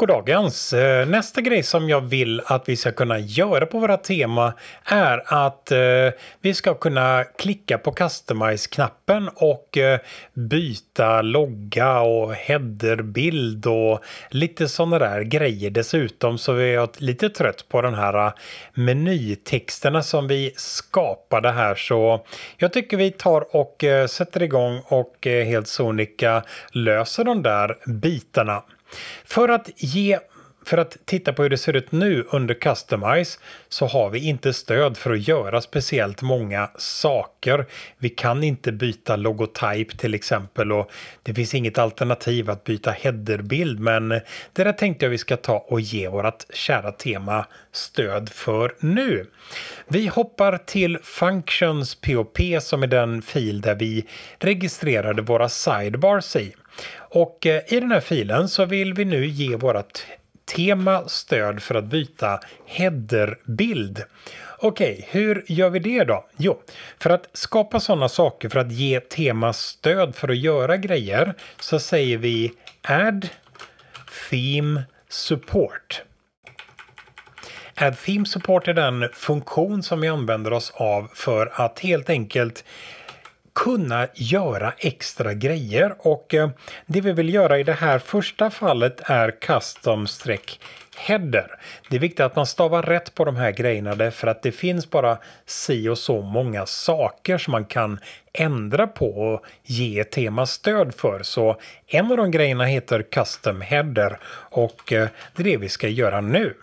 Goddagens! Eh, nästa grej som jag vill att vi ska kunna göra på våra tema är att eh, vi ska kunna klicka på Customize-knappen och eh, byta logga och headerbild och lite sådana där grejer dessutom så vi är lite trött på den här menytexterna som vi skapade här så jag tycker vi tar och sätter igång och helt sonika löser de där bitarna. För att ge för att titta på hur det ser ut nu under Customize så har vi inte stöd för att göra speciellt många saker. Vi kan inte byta logotyp till exempel och det finns inget alternativ att byta headerbild men det där tänkte jag vi ska ta och ge vårt kära tema stöd för nu. Vi hoppar till Functions POP som är den fil där vi registrerade våra sidebars i. Och eh, i den här filen så vill vi nu ge vårt tema stöd för att byta headerbild. Okej, hur gör vi det då? Jo, för att skapa sådana saker för att ge tema stöd för att göra grejer så säger vi add theme support. Add theme support är den funktion som vi använder oss av för att helt enkelt kunna göra extra grejer och eh, det vi vill göra i det här första fallet är custom-streck header. Det är viktigt att man stavar rätt på de här grejerna därför att det finns bara si och så många saker som man kan ändra på och ge tema stöd för. Så en av de grejerna heter Custom Header och eh, det är det vi ska göra nu.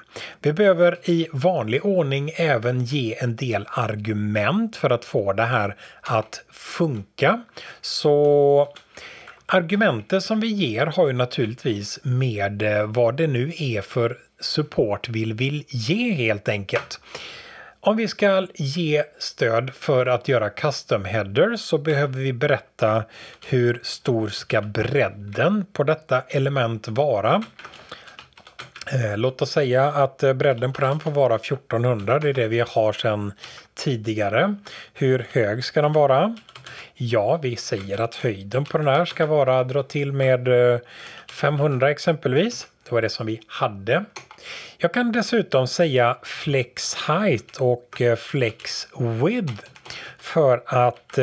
Vi behöver i vanlig ordning även ge en del argument för att få det här att funka. Så Argumentet som vi ger har ju naturligtvis med eh, vad det nu är för support vill, vill ge helt enkelt. Om vi ska ge stöd för att göra custom headers så behöver vi berätta hur stor ska bredden på detta element vara. Eh, låt oss säga att eh, bredden på den får vara 1400, det är det vi har sedan tidigare. Hur hög ska den vara? Ja, vi säger att höjden på den här ska vara dra till med 500 eh, exempelvis. Det var det som vi hade. Jag kan dessutom säga flex height och flex width för att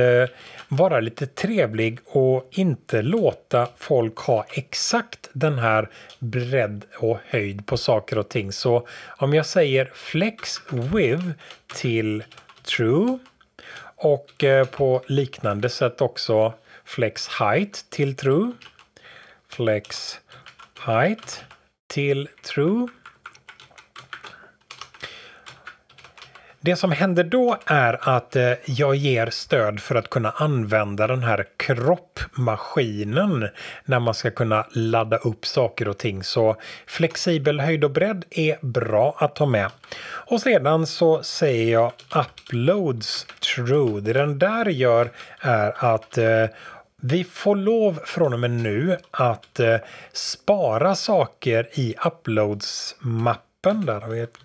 vara lite trevlig och inte låta folk ha exakt den här bredd och höjd på saker och ting. Så om jag säger flex with till true och eh, på liknande sätt också flex height till true, flex height till true Det som händer då är att eh, jag ger stöd för att kunna använda den här kroppmaskinen när man ska kunna ladda upp saker och ting. Så flexibel höjd och bredd är bra att ta med. Och sedan så säger jag uploads true. Det den där gör är att eh, vi får lov från och med nu att eh, spara saker i uploads-mappen. Där har vi ett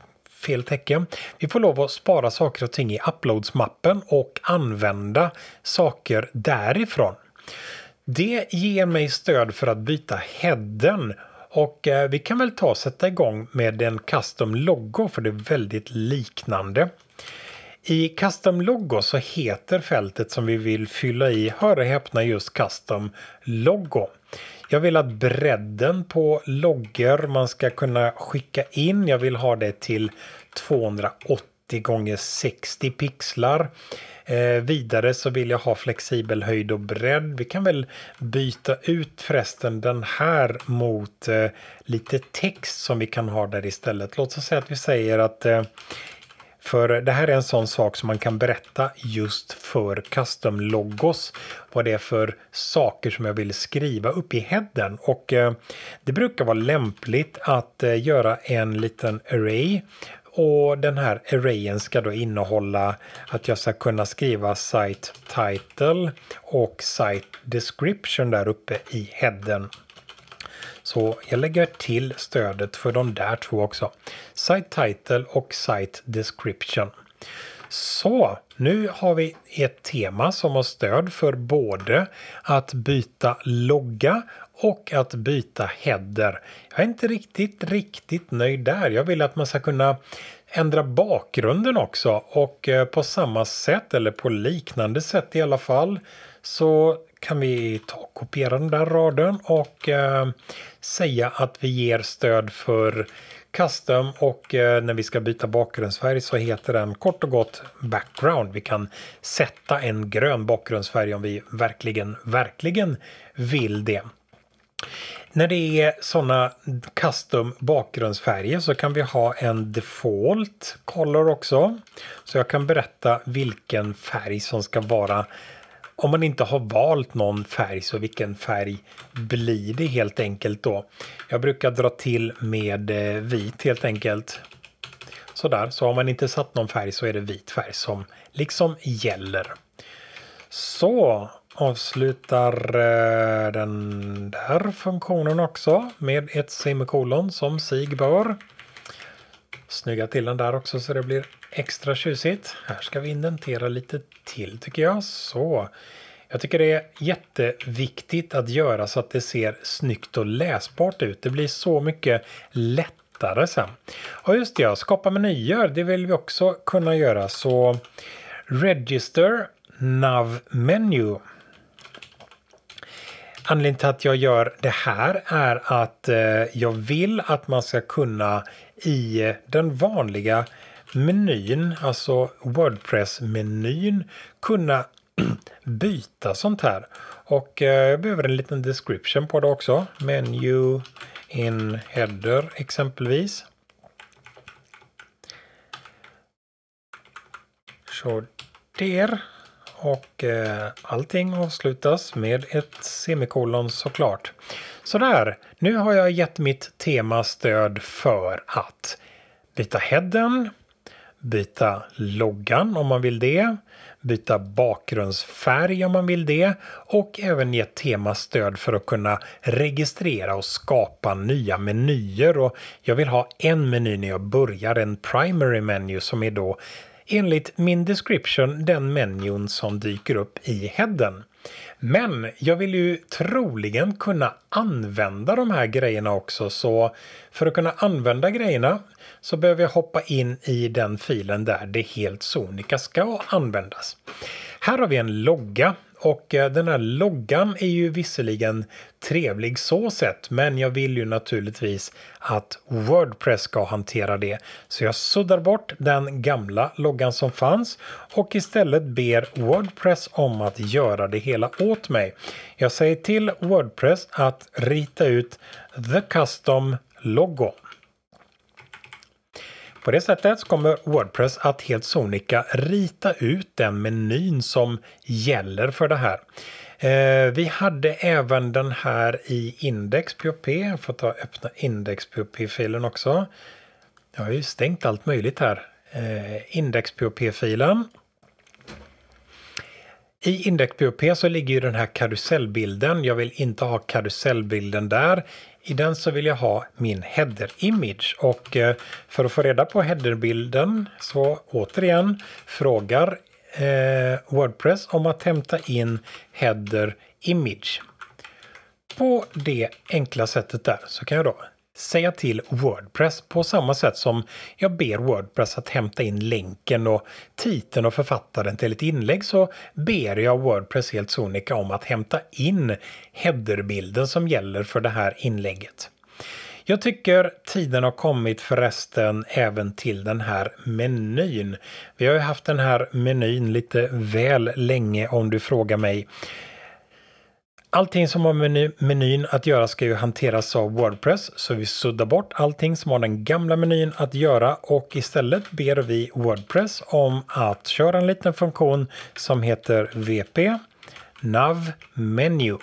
fel tecken. Vi får lov att spara saker och ting i uploads-mappen och använda saker därifrån. Det ger mig stöd för att byta headen och eh, vi kan väl ta och sätta igång med en custom logo för det är väldigt liknande. I custom logo så heter fältet som vi vill fylla i, hör och häpna, just custom logo. Jag vill att bredden på loggor man ska kunna skicka in, jag vill ha det till 280 gånger 60 pixlar. Eh, vidare så vill jag ha flexibel höjd och bredd. Vi kan väl byta ut förresten den här mot eh, lite text som vi kan ha där istället. Låt oss säga att vi säger att eh, för det här är en sån sak som man kan berätta just för custom logos. Vad det är för saker som jag vill skriva upp i headen. Och eh, det brukar vara lämpligt att eh, göra en liten array och den här arrayen ska då innehålla att jag ska kunna skriva site title och site description där uppe i headen. Så jag lägger till stödet för de där två också. Site Title och Site Description. Så nu har vi ett tema som har stöd för både att byta logga och att byta header. Jag är inte riktigt, riktigt nöjd där. Jag vill att man ska kunna ändra bakgrunden också och eh, på samma sätt eller på liknande sätt i alla fall så kan vi ta, och kopiera den där raden och eh, säga att vi ger stöd för custom och eh, när vi ska byta bakgrundsfärg så heter den kort och gott background. Vi kan sätta en grön bakgrundsfärg om vi verkligen, verkligen vill det. När det är sådana custom bakgrundsfärger så kan vi ha en default color också. Så jag kan berätta vilken färg som ska vara om man inte har valt någon färg så vilken färg blir det helt enkelt då? Jag brukar dra till med eh, vit helt enkelt. Sådär, så har man inte satt någon färg så är det vit färg som liksom gäller. Så avslutar eh, den där funktionen också med ett semikolon som sig bör. Snygga till den där också så det blir extra tjusigt. Här ska vi indentera lite till tycker jag. Så. Jag tycker det är jätteviktigt att göra så att det ser snyggt och läsbart ut. Det blir så mycket lättare sen. Och just det, skapa menyer, det vill vi också kunna göra. Så Register Nav Menu. Anledningen till att jag gör det här är att eh, jag vill att man ska kunna i den vanliga menyn, alltså Wordpress-menyn, kunna byta sånt här. Och eh, jag behöver en liten description på det också. Menu in header exempelvis. Så Och eh, allting avslutas med ett semikolon såklart. Sådär, nu har jag gett mitt tema stöd för att byta headen byta loggan om man vill det, byta bakgrundsfärg om man vill det och även ge temastöd för att kunna registrera och skapa nya menyer. Och jag vill ha en meny när jag börjar, en primary menu som är då enligt min description den menyn som dyker upp i headen. Men jag vill ju troligen kunna använda de här grejerna också så för att kunna använda grejerna så behöver jag hoppa in i den filen där det helt sonika ska användas. Här har vi en logga och eh, den här loggan är ju visserligen trevlig så sett, men jag vill ju naturligtvis att Wordpress ska hantera det. Så jag suddar bort den gamla loggan som fanns och istället ber Wordpress om att göra det hela åt mig. Jag säger till Wordpress att rita ut the custom logo. På det sättet kommer Wordpress att helt sonika rita ut den menyn som gäller för det här. Eh, vi hade även den här i index.php. Jag får ta och öppna index.php-filen också. Jag har ju stängt allt möjligt här. Eh, index.php-filen. I IndexPOP så ligger ju den här karusellbilden. Jag vill inte ha karusellbilden där. I den så vill jag ha min header image och eh, för att få reda på headerbilden så återigen frågar eh, Wordpress om att hämta in header image. På det enkla sättet där så kan jag då säga till Wordpress på samma sätt som jag ber Wordpress att hämta in länken och titeln och författaren till ett inlägg så ber jag Wordpress helt sonika om att hämta in headerbilden som gäller för det här inlägget. Jag tycker tiden har kommit förresten även till den här menyn. Vi har ju haft den här menyn lite väl länge om du frågar mig. Allting som har med menyn att göra ska ju hanteras av Wordpress så vi suddar bort allting som har den gamla menyn att göra och istället ber vi Wordpress om att köra en liten funktion som heter VP Nav Menu.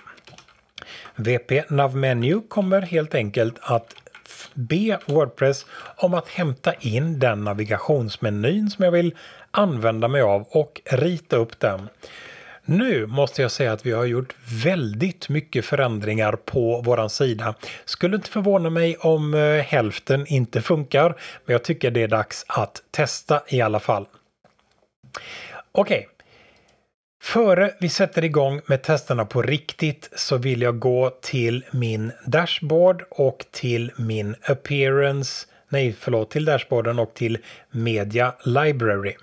VP Nav Menu kommer helt enkelt att be Wordpress om att hämta in den navigationsmenyn som jag vill använda mig av och rita upp den. Nu måste jag säga att vi har gjort väldigt mycket förändringar på våran sida. Skulle inte förvåna mig om eh, hälften inte funkar, men jag tycker det är dags att testa i alla fall. Okej. Okay. Före vi sätter igång med testerna på riktigt så vill jag gå till min dashboard och till min appearance, nej förlåt, till dashboarden och till media library.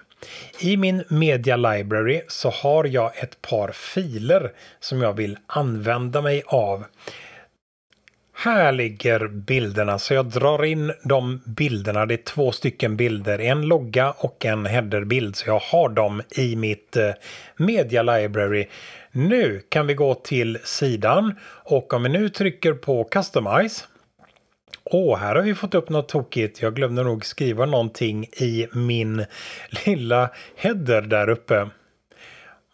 I min Media Library så har jag ett par filer som jag vill använda mig av. Här ligger bilderna, så jag drar in de bilderna. Det är två stycken bilder, en logga och en headerbild, så jag har dem i mitt eh, Media Library. Nu kan vi gå till sidan och om vi nu trycker på Customize Åh, oh, här har vi fått upp något tokigt. Jag glömde nog skriva någonting i min lilla header där uppe.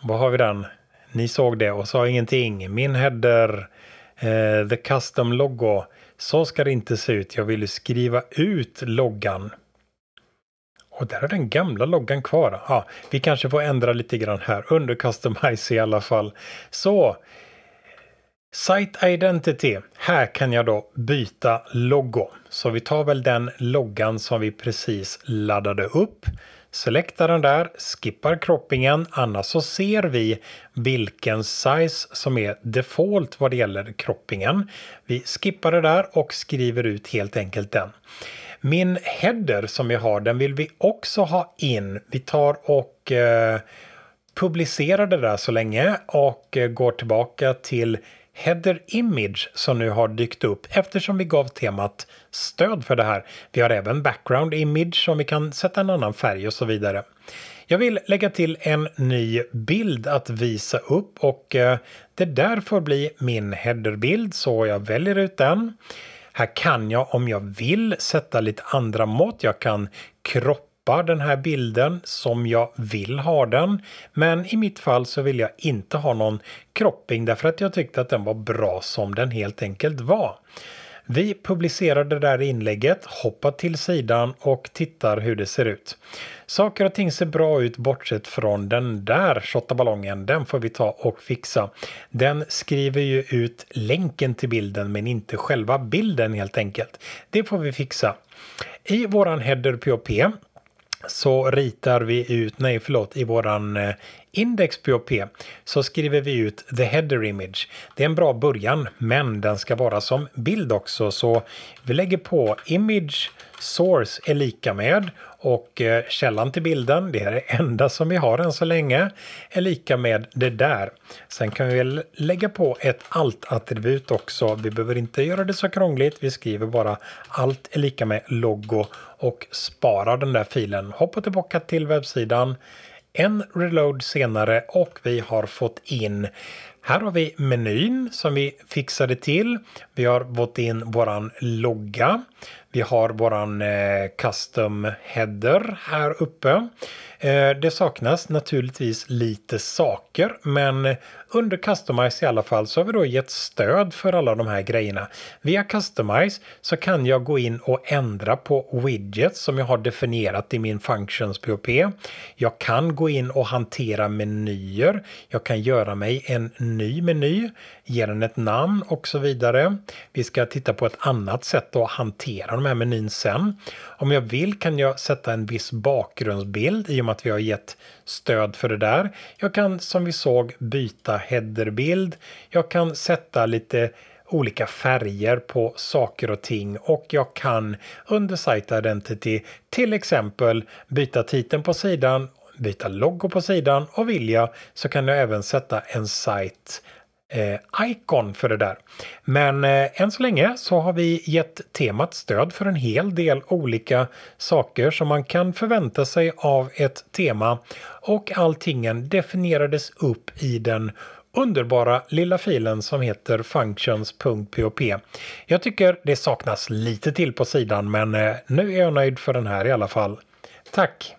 Vad har vi den? Ni såg det och sa ingenting. Min header, eh, the custom logo. Så ska det inte se ut. Jag ville skriva ut loggan. Och där är den gamla loggan kvar. Ah, vi kanske får ändra lite grann här under Customize i alla fall. Så Site Identity. Här kan jag då byta logo. Så vi tar väl den loggan som vi precis laddade upp. Selectar den där, skippar croppingen, annars så ser vi vilken size som är default vad det gäller croppingen. Vi skippar det där och skriver ut helt enkelt den. Min header som jag har, den vill vi också ha in. Vi tar och eh, publicerar det där så länge och eh, går tillbaka till Header Image som nu har dykt upp eftersom vi gav temat stöd för det här. Vi har även Background Image som vi kan sätta en annan färg och så vidare. Jag vill lägga till en ny bild att visa upp och eh, det där får bli min headerbild så jag väljer ut den. Här kan jag om jag vill sätta lite andra mått. Jag kan kroppa skapa den här bilden som jag vill ha den. Men i mitt fall så vill jag inte ha någon cropping därför att jag tyckte att den var bra som den helt enkelt var. Vi publicerar det där inlägget, hoppar till sidan och tittar hur det ser ut. Saker och ting ser bra ut bortsett från den där shottaballongen. Den får vi ta och fixa. Den skriver ju ut länken till bilden men inte själva bilden helt enkelt. Det får vi fixa. I våran header POP så ritar vi ut, nej förlåt, i våran eh, index POP så skriver vi ut the header image. Det är en bra början, men den ska vara som bild också, så vi lägger på image source är lika med och eh, källan till bilden, det är det enda som vi har än så länge, är lika med det där. Sen kan vi lägga på ett alt attribut också. Vi behöver inte göra det så krångligt. Vi skriver bara allt är lika med logo och sparar den där filen. Hoppa tillbaka till webbsidan, en reload senare och vi har fått in här har vi menyn som vi fixade till. Vi har fått in våran logga. Vi har våran eh, custom header här uppe. Eh, det saknas naturligtvis lite saker men under customize i alla fall så har vi då gett stöd för alla de här grejerna. Via customize så kan jag gå in och ändra på widgets som jag har definierat i min functions POP. Jag kan gå in och hantera menyer. Jag kan göra mig en ny meny, ge den ett namn och så vidare. Vi ska titta på ett annat sätt att hantera de här menyn sen. Om jag vill kan jag sätta en viss bakgrundsbild i och med att vi har gett stöd för det där. Jag kan som vi såg byta headerbild. Jag kan sätta lite olika färger på saker och ting och jag kan under Site Identity till exempel byta titeln på sidan byta logo på sidan och vill jag så kan jag även sätta en site eh, Icon för det där. Men eh, än så länge så har vi gett temat stöd för en hel del olika saker som man kan förvänta sig av ett tema och alltingen definierades upp i den underbara lilla filen som heter functions.pop. Jag tycker det saknas lite till på sidan men eh, nu är jag nöjd för den här i alla fall. Tack!